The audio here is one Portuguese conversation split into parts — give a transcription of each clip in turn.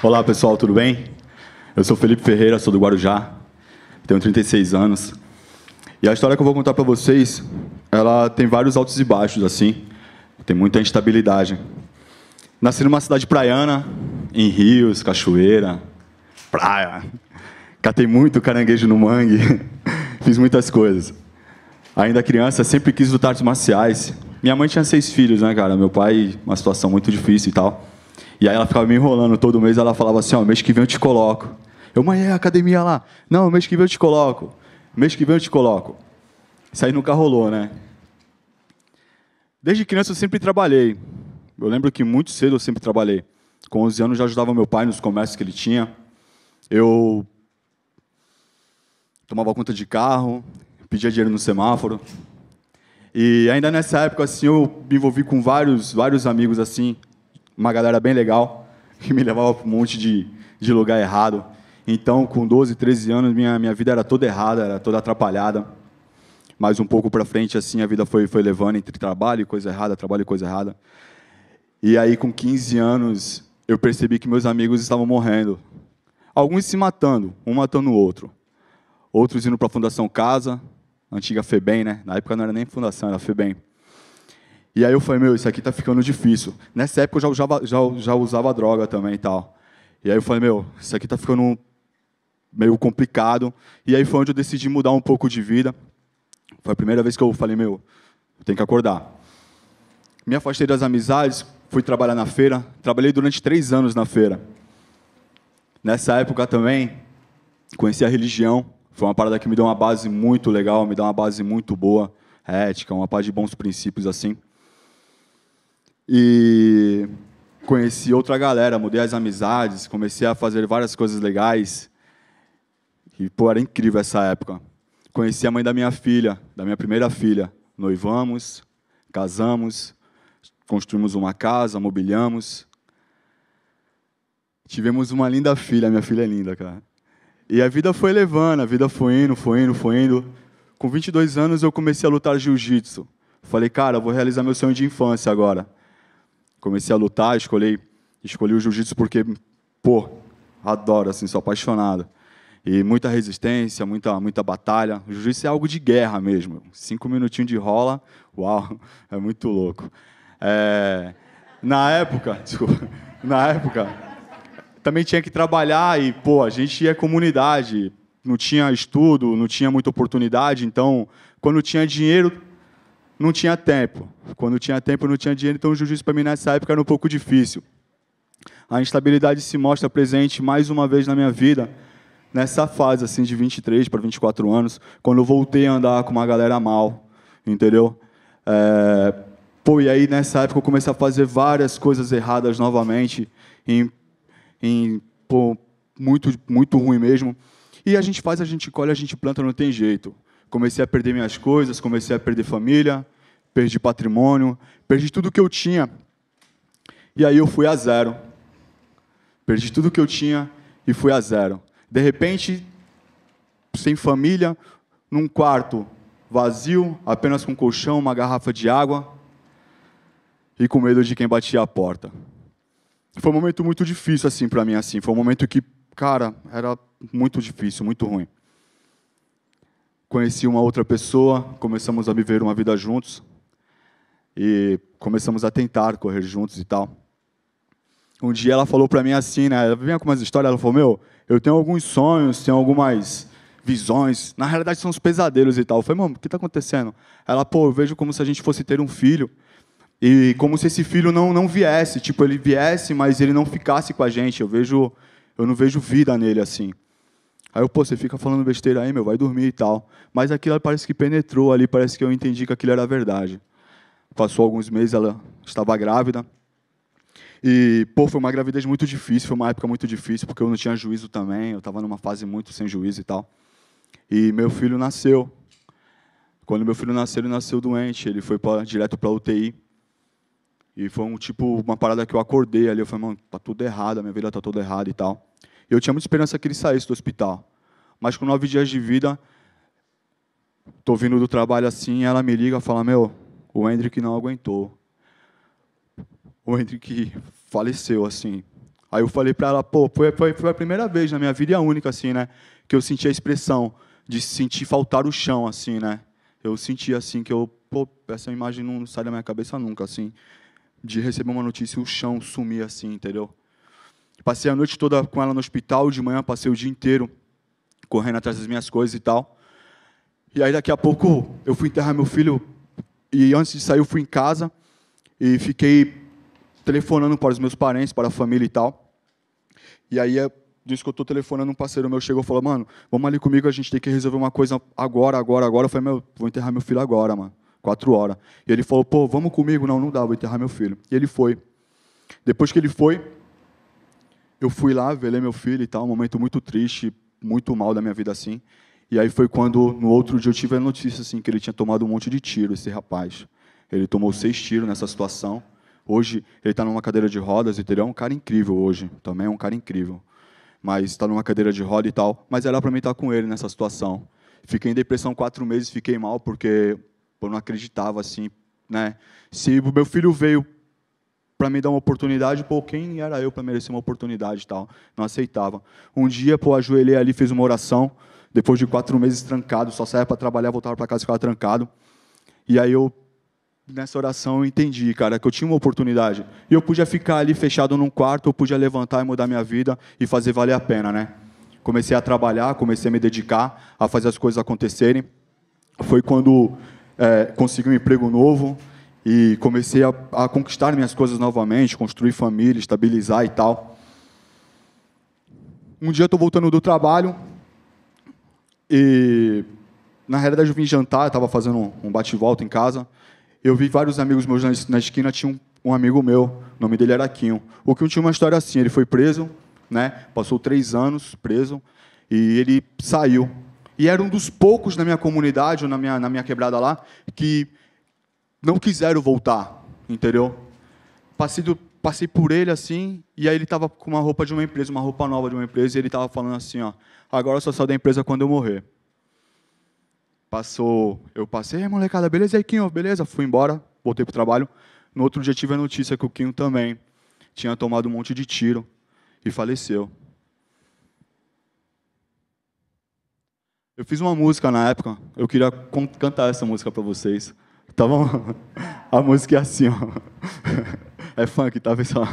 Olá pessoal, tudo bem? Eu sou Felipe Ferreira, sou do Guarujá, tenho 36 anos. E a história que eu vou contar para vocês, ela tem vários altos e baixos assim, tem muita instabilidade. Nasci numa cidade praiana, em rios, cachoeira, praia. Catei muito caranguejo no mangue, fiz muitas coisas. Ainda criança, sempre quis lutar artes marciais. Minha mãe tinha seis filhos, né, cara? Meu pai, uma situação muito difícil e tal. E aí ela ficava me enrolando todo mês, ela falava assim, ó, mês que vem eu te coloco. Eu, mas é a academia lá. Não, mês que vem eu te coloco. Mês que vem eu te coloco. Isso aí nunca rolou, né? Desde criança eu sempre trabalhei. Eu lembro que muito cedo eu sempre trabalhei. Com 11 anos já ajudava meu pai nos comércios que ele tinha. Eu tomava conta de carro, pedia dinheiro no semáforo. E ainda nessa época assim eu me envolvi com vários, vários amigos assim uma galera bem legal, que me levava para um monte de, de lugar errado. Então, com 12, 13 anos, minha, minha vida era toda errada, era toda atrapalhada. Mas um pouco para frente, assim, a vida foi, foi levando entre trabalho e coisa errada, trabalho e coisa errada. E aí, com 15 anos, eu percebi que meus amigos estavam morrendo. Alguns se matando, um matando o outro. Outros indo para a Fundação Casa, antiga FEBEM, né? Na época não era nem Fundação, era FEBEM. E aí eu falei, meu, isso aqui tá ficando difícil. Nessa época eu já, usava, já, já usava droga também e tal. E aí eu falei, meu, isso aqui tá ficando meio complicado. E aí foi onde eu decidi mudar um pouco de vida. Foi a primeira vez que eu falei, meu, eu tenho que acordar. Me afastei das amizades, fui trabalhar na feira. Trabalhei durante três anos na feira. Nessa época também, conheci a religião. Foi uma parada que me deu uma base muito legal, me deu uma base muito boa, ética, uma parte de bons princípios assim. E conheci outra galera, mudei as amizades, comecei a fazer várias coisas legais. E, pô, era incrível essa época. Conheci a mãe da minha filha, da minha primeira filha. Noivamos, casamos, construímos uma casa, mobiliamos. Tivemos uma linda filha, minha filha é linda, cara. E a vida foi levando, a vida foi indo, foi indo, foi indo. Com 22 anos eu comecei a lutar jiu-jitsu. Falei, cara, vou realizar meu sonho de infância agora comecei a lutar, escolhi, escolhi o jiu-jitsu porque, pô, adoro, assim, sou apaixonado. E muita resistência, muita, muita batalha. O jiu-jitsu é algo de guerra mesmo. Cinco minutinhos de rola, uau, é muito louco. É, na época, desculpa, na época, também tinha que trabalhar e, pô, a gente ia comunidade, não tinha estudo, não tinha muita oportunidade, então, quando tinha dinheiro, não tinha tempo. Quando tinha tempo, não tinha dinheiro, então o jiu-jitsu para mim nessa época era um pouco difícil. A instabilidade se mostra presente mais uma vez na minha vida, nessa fase assim de 23 para 24 anos, quando eu voltei a andar com uma galera mal, entendeu? É... Pô, e aí nessa época eu comecei a fazer várias coisas erradas novamente, em, em pô, muito, muito ruim mesmo. E a gente faz, a gente colhe, a gente planta, não tem jeito. Comecei a perder minhas coisas, comecei a perder família, perdi patrimônio, perdi tudo que eu tinha. E aí eu fui a zero. Perdi tudo que eu tinha e fui a zero. De repente, sem família, num quarto vazio, apenas com colchão, uma garrafa de água e com medo de quem batia a porta. Foi um momento muito difícil assim para mim assim, foi um momento que, cara, era muito difícil, muito ruim conheci uma outra pessoa, começamos a viver uma vida juntos e começamos a tentar correr juntos e tal. Um dia ela falou para mim assim, né? Ela vinha com umas histórias, ela falou: "Meu, eu tenho alguns sonhos, tenho algumas visões. Na realidade são uns pesadelos e tal". Eu falei: "Mano, o que tá acontecendo?". Ela: "Pô, eu vejo como se a gente fosse ter um filho". E como se esse filho não não viesse, tipo, ele viesse, mas ele não ficasse com a gente. Eu vejo eu não vejo vida nele assim. Aí eu, pô, você fica falando besteira aí, meu, vai dormir e tal. Mas aquilo parece que penetrou ali, parece que eu entendi que aquilo era verdade. Passou alguns meses, ela estava grávida. E, pô, foi uma gravidez muito difícil, foi uma época muito difícil, porque eu não tinha juízo também, eu estava numa fase muito sem juízo e tal. E meu filho nasceu. Quando meu filho nasceu, ele nasceu doente, ele foi pra, direto para UTI. E foi um tipo, uma parada que eu acordei ali, eu falei, mano, tá tudo errado, a minha vida tá toda errada e tal. Eu tinha muita esperança que ele saísse do hospital. Mas com nove dias de vida, estou vindo do trabalho assim, ela me liga e fala, meu, o Hendrick não aguentou. O Hendrick faleceu, assim. Aí eu falei para ela, pô, foi, foi, foi a primeira vez na minha vida, e a única, assim, né? Que eu senti a expressão de sentir faltar o chão, assim, né? Eu senti, assim, que eu, pô, essa imagem não sai da minha cabeça nunca, assim, de receber uma notícia e o chão sumir, assim, entendeu? Passei a noite toda com ela no hospital, de manhã passei o dia inteiro correndo atrás das minhas coisas e tal. E aí daqui a pouco eu fui enterrar meu filho e antes de sair eu fui em casa e fiquei telefonando para os meus parentes, para a família e tal. E aí é disso que eu estou telefonando um parceiro meu chegou e falou: "Mano, vamos ali comigo, a gente tem que resolver uma coisa agora, agora, agora". Eu falei: "Meu, vou enterrar meu filho agora, mano. Quatro horas". E ele falou: "Pô, vamos comigo, não, não dá, vou enterrar meu filho". E ele foi. Depois que ele foi, eu fui lá velei meu filho e tal, um momento muito triste, muito mal da minha vida assim. E aí foi quando, no outro dia, eu tive a notícia assim, que ele tinha tomado um monte de tiro, esse rapaz. Ele tomou seis tiros nessa situação. Hoje, ele está numa cadeira de rodas, entendeu? É um cara incrível hoje, também é um cara incrível. Mas está numa cadeira de roda e tal. Mas era para mim estar tá com ele nessa situação. Fiquei em depressão quatro meses, fiquei mal, porque eu não acreditava, assim, né? Se o meu filho veio para me dar uma oportunidade, pô, quem era eu para merecer uma oportunidade tal? Não aceitava. Um dia, pô, ajoelhei ali, fiz uma oração, depois de quatro meses trancado, só saía para trabalhar, voltava para casa e ficava trancado. E aí eu, nessa oração, eu entendi, cara, que eu tinha uma oportunidade. E eu podia ficar ali fechado num quarto, eu podia levantar e mudar minha vida e fazer valer a pena, né? Comecei a trabalhar, comecei a me dedicar, a fazer as coisas acontecerem. Foi quando é, consegui um emprego novo, e comecei a, a conquistar minhas coisas novamente, construir família, estabilizar e tal. Um dia eu estou voltando do trabalho e, na realidade, eu vim jantar, estava fazendo um bate-volta em casa. Eu vi vários amigos meus na, na esquina, tinha um, um, amigo meu, o nome dele era Quinho. O Quinho tinha uma história assim, ele foi preso, né? passou três anos preso, e ele saiu. E era um dos poucos na minha comunidade, ou na minha, na minha quebrada lá, que não quiseram voltar, entendeu? Passei, do, passei por ele assim, e aí ele estava com uma roupa de uma empresa, uma roupa nova de uma empresa, e ele estava falando assim, ó, agora eu só saio da empresa quando eu morrer. Passou, eu passei, molecada, beleza aí, Kinho, beleza, fui embora, voltei pro trabalho. No outro dia tive a notícia que o Quinho também tinha tomado um monte de tiro e faleceu. Eu fiz uma música na época, eu queria cantar essa música para vocês. Tá bom? A música é assim, ó. É funk, tá, pessoal?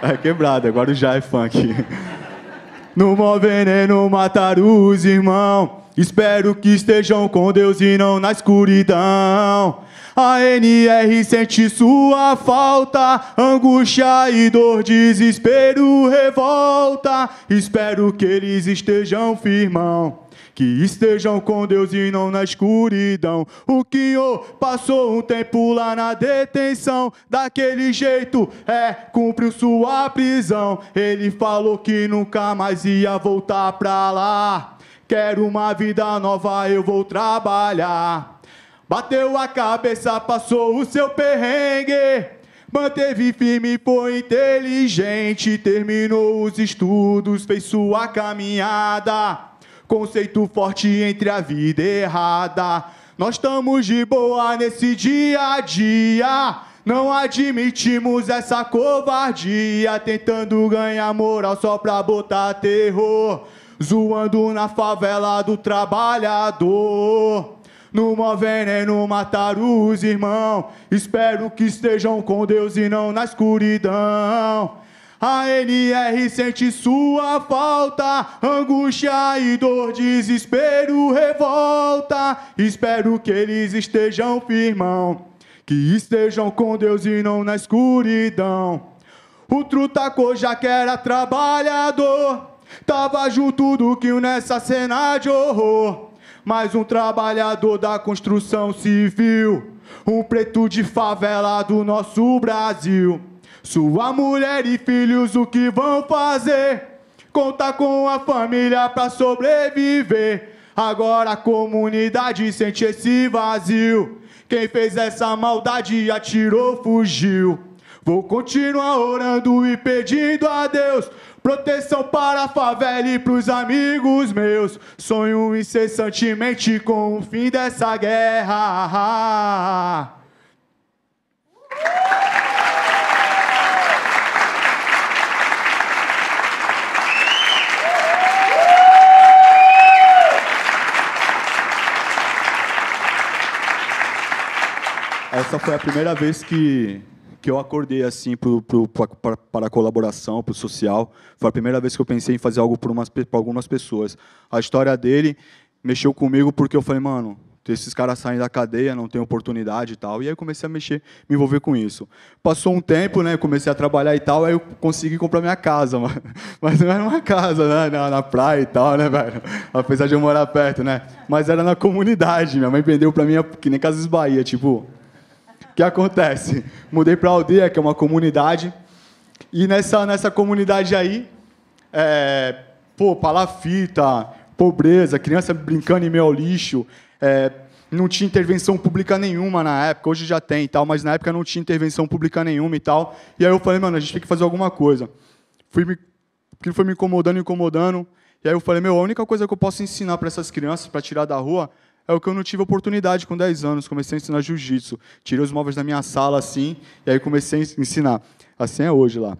É quebrada, agora já é funk. No mó veneno matar os irmão. Espero que estejam com Deus e não na escuridão. A NR sente sua falta, angústia e dor, desespero, revolta. Espero que eles estejam firmão que estejam com Deus e não na escuridão. O Quinho passou um tempo lá na detenção, daquele jeito é, cumpriu sua prisão. Ele falou que nunca mais ia voltar pra lá. Quero uma vida nova, eu vou trabalhar. Bateu a cabeça, passou o seu perrengue. Manteve firme, foi inteligente, terminou os estudos, fez sua caminhada. Conceito forte entre a vida errada. Nós estamos de boa nesse dia a dia. Não admitimos essa covardia. Tentando ganhar moral só pra botar terror. Zoando na favela do trabalhador. No mó veneno matar os irmãos. Espero que estejam com Deus e não na escuridão. A NR sente sua falta, angústia e dor, desespero, revolta. Espero que eles estejam firmão, que estejam com Deus e não na escuridão. O Trutacô já que era trabalhador, tava junto do que nessa cena de horror. Mais um trabalhador da construção civil, um preto de favela do nosso Brasil. Sua mulher e filhos, o que vão fazer? Conta com a família pra sobreviver. Agora a comunidade sente esse vazio. Quem fez essa maldade atirou, fugiu. Vou continuar orando e pedindo a Deus proteção para a favela e pros amigos meus. Sonho incessantemente com o fim dessa guerra. essa foi a primeira vez que, que eu acordei assim para a colaboração, para o social. Foi a primeira vez que eu pensei em fazer algo para algumas pessoas. A história dele mexeu comigo porque eu falei, mano, esses caras saem da cadeia, não tem oportunidade e tal. E aí eu comecei a mexer, me envolver com isso. Passou um tempo, né? Comecei a trabalhar e tal, aí eu consegui comprar minha casa, mano. Mas não era uma casa, né? Na, na praia e tal, né, velho? Apesar de eu morar perto, né? Mas era na comunidade. Minha mãe vendeu pra mim que nem Casas Bahia, tipo, que acontece? Mudei para Aldeia, que é uma comunidade. E nessa, nessa comunidade aí, é, pô, palafita, pobreza, criança brincando em meio ao lixo, é, não tinha intervenção pública nenhuma na época, hoje já tem e tal, mas na época não tinha intervenção pública nenhuma e tal. E aí eu falei, mano, a gente tem que fazer alguma coisa. Fui me, aquilo foi me incomodando, incomodando. E aí eu falei, meu, a única coisa que eu posso ensinar para essas crianças, para tirar da rua, é o que eu não tive oportunidade com 10 anos. Comecei a ensinar jiu-jitsu. Tirei os móveis da minha sala assim, e aí comecei a ensinar. Assim é hoje lá.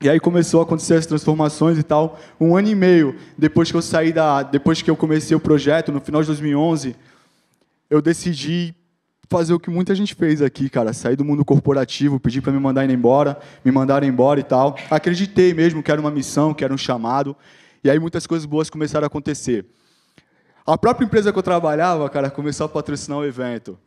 E aí começou a acontecer as transformações e tal. Um ano e meio depois que eu saí da, depois que eu comecei o projeto no final de 2011, eu decidi fazer o que muita gente fez aqui, cara, sair do mundo corporativo, pedir para me mandar embora, me mandaram embora e tal. Acreditei mesmo que era uma missão, que era um chamado. E aí muitas coisas boas começaram a acontecer. A própria empresa que eu trabalhava, cara, começou a patrocinar o evento.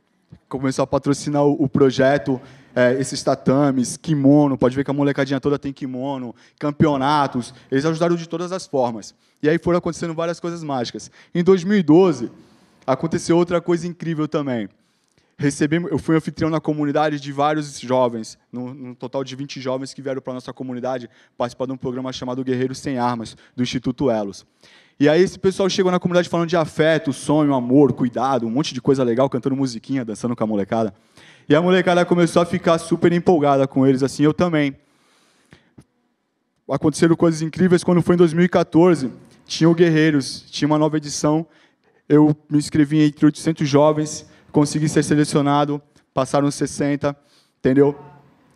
Começou a patrocinar o, projeto, é, esses tatames, kimono. Pode ver que a molecadinha toda tem kimono, campeonatos. Eles ajudaram de todas as formas. E aí foram acontecendo várias coisas mágicas. Em 2012, aconteceu outra coisa incrível também. Recebemos, eu fui anfitrião na comunidade de vários jovens, no, total de 20 jovens que vieram para a nossa comunidade participar de um programa chamado Guerreiros Sem Armas, do Instituto Elos. E aí esse pessoal chegou na comunidade falando de afeto, sonho, amor, cuidado, um monte de coisa legal, cantando musiquinha, dançando com a molecada. E a molecada começou a ficar super empolgada com eles, assim, eu também. Aconteceram coisas incríveis quando foi em 2014. Tinha o Guerreiros, tinha uma nova edição. Eu me inscrevi entre 800 jovens, consegui ser selecionado, passaram 60, entendeu?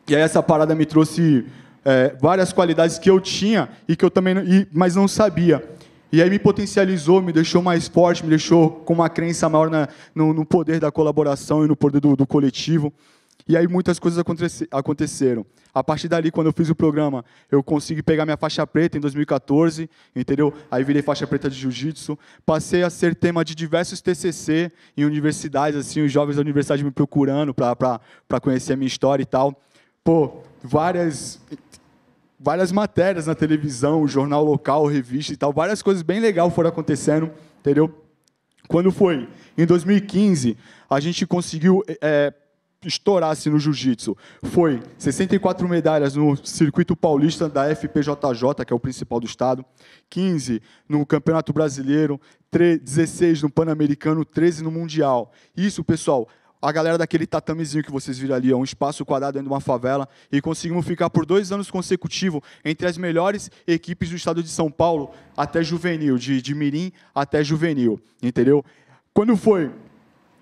E aí essa parada me trouxe é, várias qualidades que eu tinha e que eu também, e, mas não sabia. E aí me potencializou, me deixou mais forte, me deixou com uma crença maior na, no, no, poder da colaboração e no poder do, do coletivo. E aí muitas coisas aconteceram. A partir dali, quando eu fiz o programa, eu consegui pegar minha faixa preta em 2014, entendeu? Aí virei faixa preta de jiu-jitsu. Passei a ser tema de diversos TCC em universidades, assim, os jovens da universidade me procurando para conhecer a minha história e tal. Pô, várias várias matérias na televisão, jornal local, revista e tal, várias coisas bem legais foram acontecendo, entendeu? Quando foi? Em 2015, a gente conseguiu é, eh, eh, se assim, no jiu-jitsu foi 64 medalhas no circuito paulista da FPJJ, que é o principal do estado, 15 no Campeonato Brasileiro, 16 no Pan-Americano, 13 no Mundial. Isso, pessoal, a galera daquele tatamezinho que vocês viram ali, é um espaço quadrado dentro de uma favela, e conseguimos ficar por dois anos consecutivos entre as melhores equipes do estado de São Paulo até juvenil, de, de mirim até juvenil, entendeu? Quando foi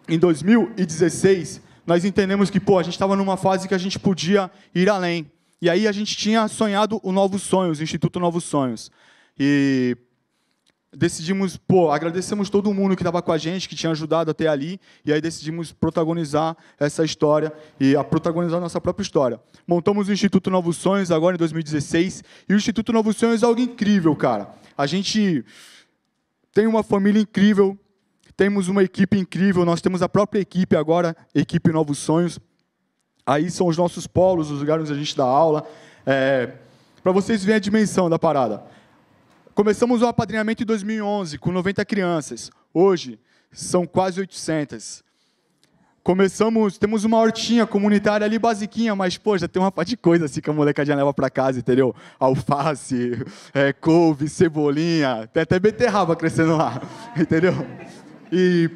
em 2016, nós entendemos que, pô, a gente estava numa fase que a gente podia ir além. E aí a gente tinha sonhado o Novos Sonhos, o Instituto Novos Sonhos. E decidimos, pô, agradecemos todo mundo que estava com a gente, que tinha ajudado até ali, e aí decidimos protagonizar essa história e a protagonizar nossa própria história. Montamos o Instituto Novos Sonhos agora em 2016, e o Instituto Novos Sonhos é algo incrível, cara. A gente tem uma família incrível, temos uma equipe incrível, nós temos a própria equipe agora, equipe Novos Sonhos. Aí são os nossos polos, os lugares onde a gente dá aula. É, Para vocês verem a dimensão da parada. Começamos o apadrinhamento em 2011 com 90 crianças. Hoje são quase 800. Começamos, temos uma hortinha comunitária ali basiquinha, mas pô, já tem uma parte de coisa assim que a molecadinha leva para casa, entendeu? Alface, é, couve, cebolinha, tem até beterraba crescendo lá, entendeu? E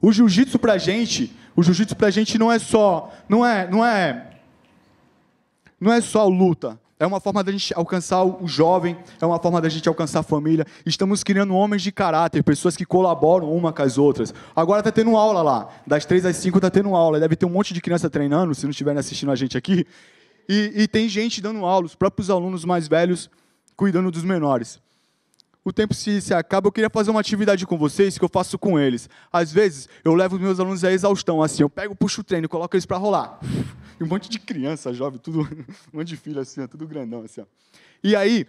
o jiu-jitsu pra gente, o jiu-jitsu pra gente não é só, não é, não é não é só luta, é uma forma da gente alcançar o jovem, é uma forma da gente alcançar a família. Estamos criando homens de caráter, pessoas que colaboram uma com as outras. Agora está tendo aula lá, das três às cinco está tendo aula. Deve ter um monte de criança treinando, se não estiverem assistindo a gente aqui. E, e tem gente dando aula, os próprios alunos mais velhos cuidando dos menores. O tempo se, se acaba, eu queria fazer uma atividade com vocês que eu faço com eles. Às vezes, eu levo os meus alunos à exaustão, assim, eu pego, puxo o treino, coloco eles para rolar. E um monte de criança jovem, tudo, um monte de filho assim, tudo grandão assim. Ó. E aí,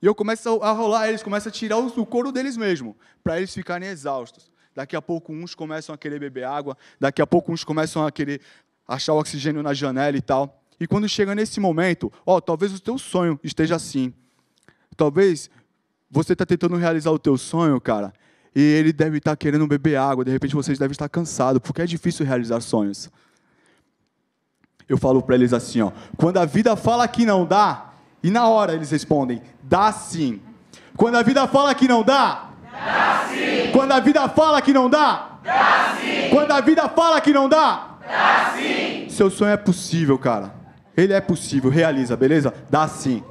eu começo a rolar eles, começo a tirar o couro deles mesmo, para eles ficarem exaustos. Daqui a pouco uns começam a querer beber água, daqui a pouco uns começam a querer achar o oxigênio na janela e tal. E quando chega nesse momento, ó, talvez o teu sonho esteja assim. Talvez você está tentando realizar o teu sonho, cara, e ele deve estar tá querendo beber água. De repente vocês devem estar cansados, porque é difícil realizar sonhos eu falo para eles assim, ó, quando a vida fala que não dá, e na hora eles respondem, dá sim. Quando a vida fala que não dá, dá sim. Quando a vida fala que não dá, dá sim. Quando a vida fala que não dá, dá sim. Seu sonho é possível, cara. Ele é possível, realiza, beleza? Dá sim.